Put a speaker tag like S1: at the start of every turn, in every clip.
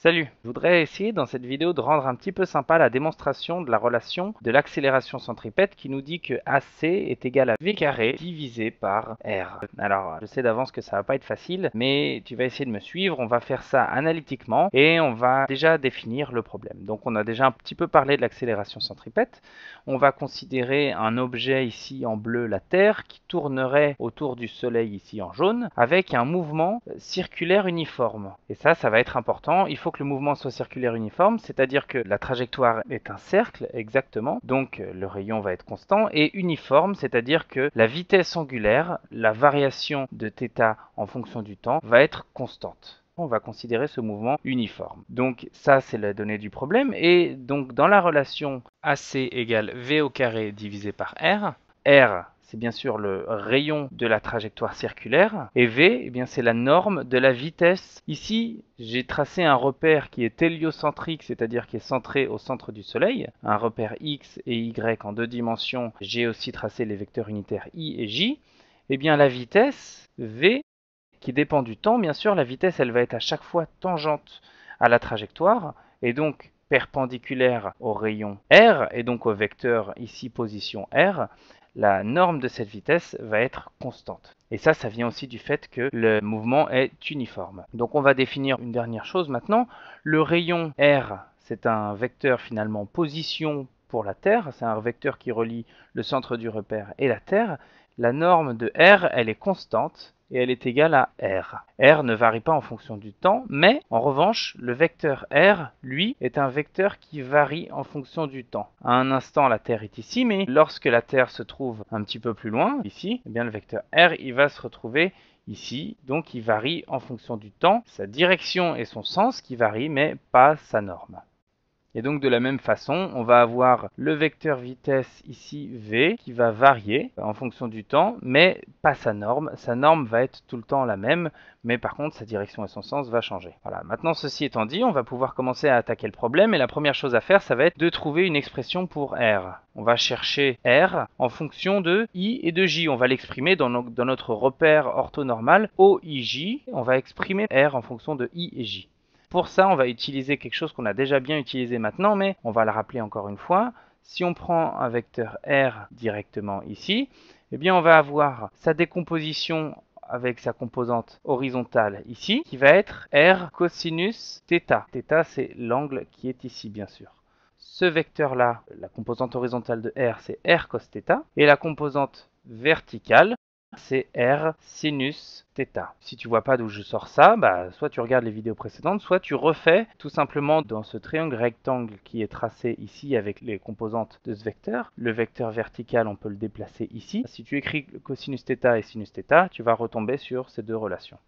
S1: Salut Je voudrais essayer dans cette vidéo de rendre un petit peu sympa la démonstration de la relation de l'accélération centripète qui nous dit que AC est égal à V carré divisé par R. Alors, je sais d'avance que ça va pas être facile, mais tu vas essayer de me suivre, on va faire ça analytiquement et on va déjà définir le problème. Donc on a déjà un petit peu parlé de l'accélération centripète. On va considérer un objet ici en bleu, la Terre, qui tournerait autour du Soleil ici en jaune, avec un mouvement circulaire uniforme. Et ça, ça va être important. Il faut que le mouvement soit circulaire uniforme, c'est-à-dire que la trajectoire est un cercle exactement, donc euh, le rayon va être constant, et uniforme, c'est-à-dire que la vitesse angulaire, la variation de θ en fonction du temps, va être constante on va considérer ce mouvement uniforme. Donc ça, c'est la donnée du problème. Et donc dans la relation AC égale V au carré divisé par R, R c'est bien sûr le rayon de la trajectoire circulaire. Et V, eh bien, c'est la norme de la vitesse. Ici, j'ai tracé un repère qui est héliocentrique, c'est-à-dire qui est centré au centre du Soleil, un repère X et Y en deux dimensions. J'ai aussi tracé les vecteurs unitaires I et J. Eh bien, la vitesse V, qui dépend du temps, bien sûr, la vitesse, elle va être à chaque fois tangente à la trajectoire, et donc perpendiculaire au rayon R, et donc au vecteur ici position R, la norme de cette vitesse va être constante. Et ça, ça vient aussi du fait que le mouvement est uniforme. Donc on va définir une dernière chose maintenant. Le rayon R, c'est un vecteur finalement position pour la Terre. C'est un vecteur qui relie le centre du repère et la Terre. La norme de R, elle est constante et elle est égale à r. r ne varie pas en fonction du temps, mais en revanche, le vecteur r, lui, est un vecteur qui varie en fonction du temps. À un instant, la Terre est ici, mais lorsque la Terre se trouve un petit peu plus loin, ici, eh bien le vecteur r, il va se retrouver ici, donc il varie en fonction du temps, sa direction et son sens qui varient, mais pas sa norme. Et donc de la même façon, on va avoir le vecteur vitesse ici v qui va varier en fonction du temps, mais pas sa norme. Sa norme va être tout le temps la même, mais par contre sa direction et son sens va changer. Voilà, maintenant ceci étant dit, on va pouvoir commencer à attaquer le problème et la première chose à faire, ça va être de trouver une expression pour r. On va chercher r en fonction de i et de j. On va l'exprimer dans, notre repère orthonormal OIJ. On va exprimer r en fonction de i et j. Pour ça, on va utiliser quelque chose qu'on a déjà bien utilisé maintenant, mais on va le rappeler encore une fois. Si on prend un vecteur R directement ici, eh bien on va avoir sa décomposition avec sa composante horizontale ici, qui va être R cosinus θ. θ, c'est l'angle qui est ici, bien sûr. Ce vecteur-là, la composante horizontale de R, c'est R cos θ, et la composante verticale, c'est R sinus θ. Si tu vois pas d'où je sors ça, bah, soit tu regardes les vidéos précédentes, soit tu refais tout simplement dans ce triangle rectangle qui est tracé ici avec les composantes de ce vecteur. Le vecteur vertical, on peut le déplacer ici. Si tu écris cosinus θ et sinus tu vas retomber sur ces deux relations.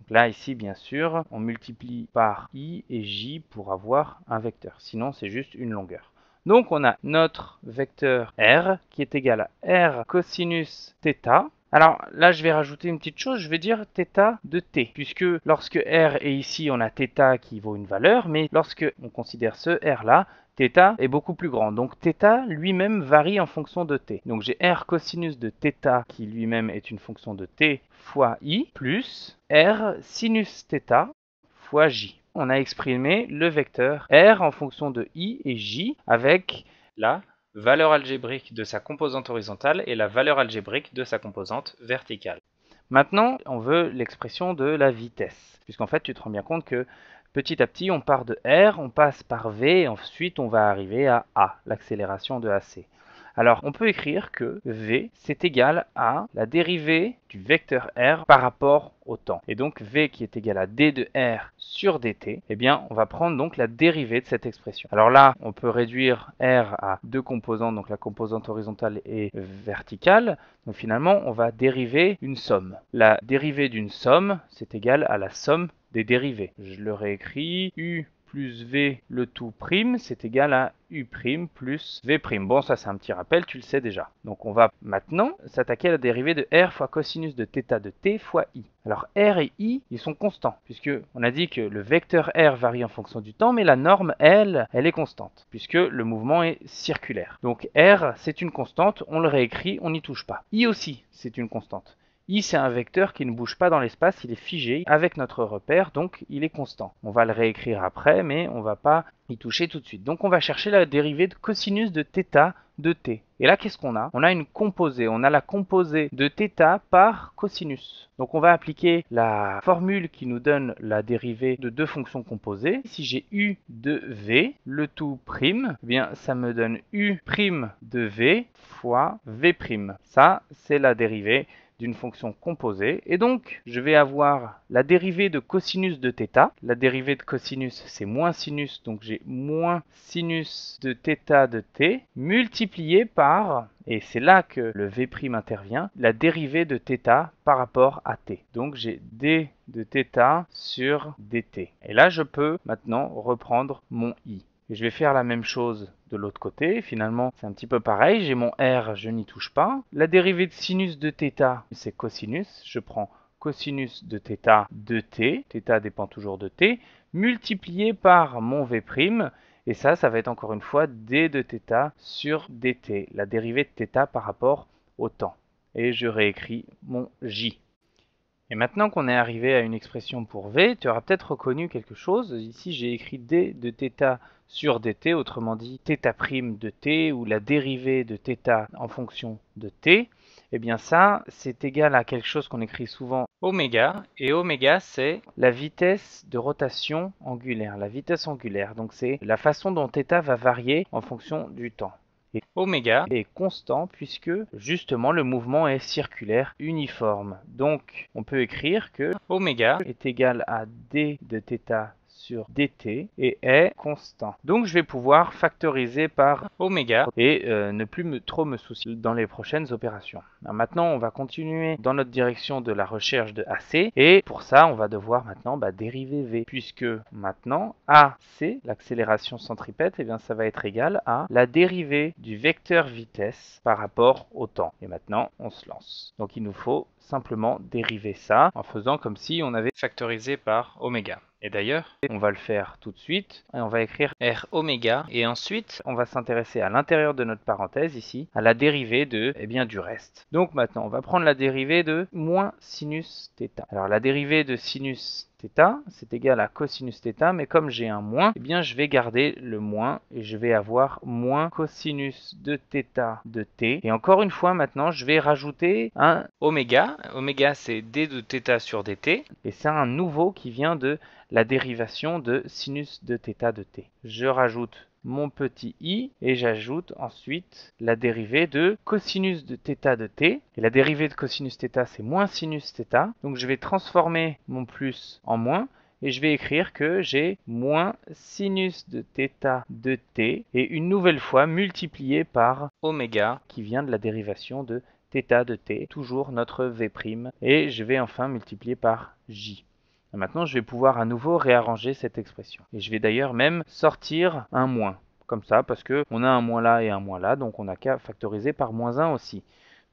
S1: Donc là, ici, bien sûr, on multiplie par i et j pour avoir un vecteur. Sinon, c'est juste une longueur. Donc on a notre vecteur r qui est égal à r cosinus theta. Alors là, je vais rajouter une petite chose, je vais dire θ de t, puisque lorsque r est ici, on a θ qui vaut une valeur, mais lorsque on considère ce r là, θ est beaucoup plus grand. Donc θ lui-même varie en fonction de t. Donc j'ai r cosinus de θ qui lui-même est une fonction de t fois i plus r sinus θ fois j. On a exprimé le vecteur r en fonction de i et j avec la valeur algébrique de sa composante horizontale et la valeur algébrique de sa composante verticale. Maintenant, on veut l'expression de la vitesse, puisqu'en fait, tu te rends bien compte que petit à petit, on part de R, on passe par V, et ensuite, on va arriver à A, l'accélération de AC. Alors on peut écrire que V c'est égal à la dérivée du vecteur R par rapport au temps. Et donc V qui est égal à D de R sur DT, eh bien on va prendre donc la dérivée de cette expression. Alors là, on peut réduire R à deux composantes, donc la composante horizontale et verticale. Donc finalement, on va dériver une somme. La dérivée d'une somme, c'est égal à la somme des dérivées. Je le réécris U plus V le tout prime, c'est égal à U' prime plus V'. prime. Bon, ça c'est un petit rappel, tu le sais déjà. Donc on va maintenant s'attaquer à la dérivée de R fois cosinus de θ de t fois I. Alors R et I, ils sont constants, puisque on a dit que le vecteur R varie en fonction du temps, mais la norme, elle, elle est constante, puisque le mouvement est circulaire. Donc R, c'est une constante, on le réécrit, on n'y touche pas. I aussi, c'est une constante. I, c'est un vecteur qui ne bouge pas dans l'espace, il est figé avec notre repère, donc il est constant. On va le réécrire après, mais on va pas y toucher tout de suite. Donc on va chercher la dérivée de cosinus de θ de t. Et là, qu'est-ce qu'on a On a une composée. On a la composée de θ par cosinus. Donc on va appliquer la formule qui nous donne la dérivée de deux fonctions composées. Si j'ai u de v, le tout prime, eh bien ça me donne u prime de v fois v prime. Ça, c'est la dérivée d'une fonction composée. Et donc, je vais avoir la dérivée de cosinus de θ. La dérivée de cosinus, c'est moins sinus, donc j'ai moins sinus de θ de t, multiplié par, et c'est là que le v' intervient, la dérivée de θ par rapport à t. Donc j'ai d de θ sur dt. Et là, je peux maintenant reprendre mon i. Et je vais faire la même chose de l'autre côté. Finalement, c'est un petit peu pareil. J'ai mon R, je n'y touche pas. La dérivée de sinus de θ, c'est cosinus. Je prends cosinus de θ de t, θ dépend toujours de t, multiplié par mon v', et ça, ça va être encore une fois d de θ sur dt, la dérivée de θ par rapport au temps. Et je réécris mon j. Et maintenant qu'on est arrivé à une expression pour v, tu auras peut-être reconnu quelque chose. Ici, j'ai écrit d de θ sur dt, autrement dit θ' de t ou la dérivée de θ en fonction de t, et eh bien ça, c'est égal à quelque chose qu'on écrit souvent oméga, et oméga, c'est la vitesse de rotation angulaire, la vitesse angulaire. Donc c'est la façon dont θ va varier en fonction du temps. Et oméga est constant puisque justement le mouvement est circulaire uniforme. Donc on peut écrire que oméga est égal à d de θ sur dt et est constant. Donc je vais pouvoir factoriser par oméga et euh, ne plus trop me soucier dans les prochaines opérations. maintenant, on va continuer dans notre direction de la recherche de AC et pour ça, on va devoir maintenant bah, dériver V puisque maintenant AC, l'accélération centripète, et eh bien ça va être égal à la dérivée du vecteur vitesse par rapport au temps. Et maintenant, on se lance. Donc il nous faut simplement dériver ça en faisant comme si on avait factorisé par oméga. Et d'ailleurs, on va le faire tout de suite. Et on va écrire R oméga. Et ensuite, on va s'intéresser à l'intérieur de notre parenthèse ici, à la dérivée de, eh bien, du reste. Donc maintenant, on va prendre la dérivée de moins sinus Alors la dérivée de sinus c'est égal à cosinus θ, mais comme j'ai un moins, eh bien je vais garder le moins et je vais avoir moins cosinus de θ de t. Et encore une fois maintenant, je vais rajouter un oméga. Oméga c'est d de θ sur dt et c'est un nouveau qui vient de la dérivation de sinus de θ de t. Je rajoute mon petit i et j'ajoute ensuite la dérivée de cosinus de θ de t. Et la dérivée de cosinus θ, c'est moins sinus θ. Donc je vais transformer mon plus en moins et je vais écrire que j'ai moins sinus de θ de t et une nouvelle fois multiplié par oméga qui vient de la dérivation de θ de t, toujours notre v', et je vais enfin multiplier par j. Et Maintenant, je vais pouvoir à nouveau réarranger cette expression. Et je vais d'ailleurs même sortir un moins, comme ça, parce qu'on a un moins là et un moins là, donc on n'a qu'à factoriser par moins 1 aussi.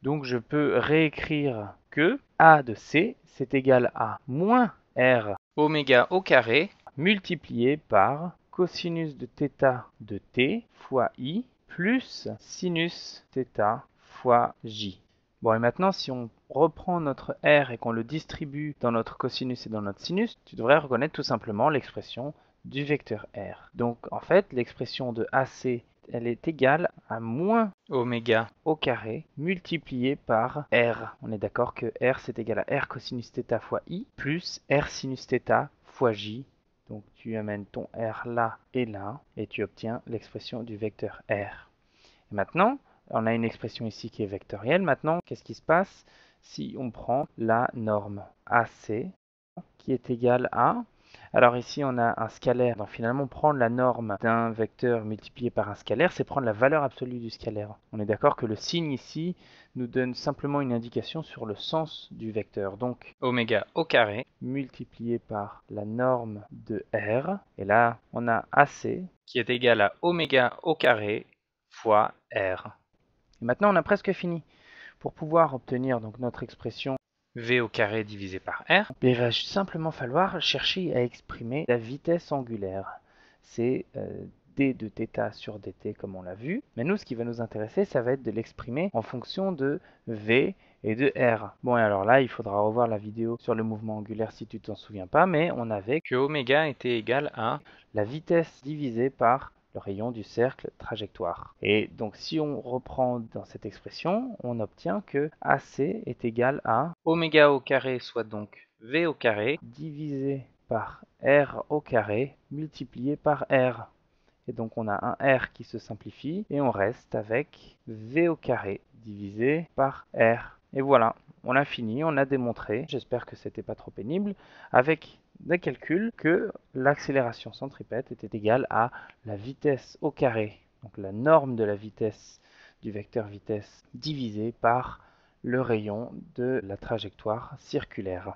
S1: Donc je peux réécrire que A de C, c'est égal à moins R oméga au carré multiplié par cosinus de θ de t fois i plus sinus θ fois j. Bon, et maintenant, si on reprend notre R et qu'on le distribue dans notre cosinus et dans notre sinus, tu devrais reconnaître tout simplement l'expression du vecteur R. Donc, en fait, l'expression de AC, elle est égale à moins oméga au carré multiplié par R. On est d'accord que R, c'est égal à R cosinus θ fois I plus R sinus θ fois J donc tu amènes ton R là et là, et tu obtiens l'expression du vecteur R. Et maintenant, on a une expression ici qui est vectorielle. Maintenant, qu'est-ce qui se passe si on prend la norme AC qui est égale à... Alors ici, on a un scalaire. Donc finalement, prendre la norme d'un vecteur multiplié par un scalaire, c'est prendre la valeur absolue du scalaire. On est d'accord que le signe ici nous donne simplement une indication sur le sens du vecteur. Donc oméga au carré multiplié par la norme de R. Et là, on a AC qui est égal à oméga au carré fois R. Et maintenant, on a presque fini. Pour pouvoir obtenir donc notre expression v au carré divisé par r, il va simplement falloir chercher à exprimer la vitesse angulaire. C'est euh, d de θ sur dt comme on l'a vu. Mais nous, ce qui va nous intéresser, ça va être de l'exprimer en fonction de v et de r. Bon, et alors là, il faudra revoir la vidéo sur le mouvement angulaire si tu t'en souviens pas, mais on avait que oméga était égal à la vitesse divisée par rayon du cercle trajectoire. Et donc si on reprend dans cette expression, on obtient que AC est égal à oméga au carré, soit donc V au carré, divisé par R au carré, multiplié par R. Et donc on a un R qui se simplifie et on reste avec V au carré divisé par R. Et voilà, on a fini, on a démontré. J'espère que c'était pas trop pénible. Avec d'un calcul que l'accélération centripète était égale à la vitesse au carré, donc la norme de la vitesse du vecteur vitesse divisée par le rayon de la trajectoire circulaire.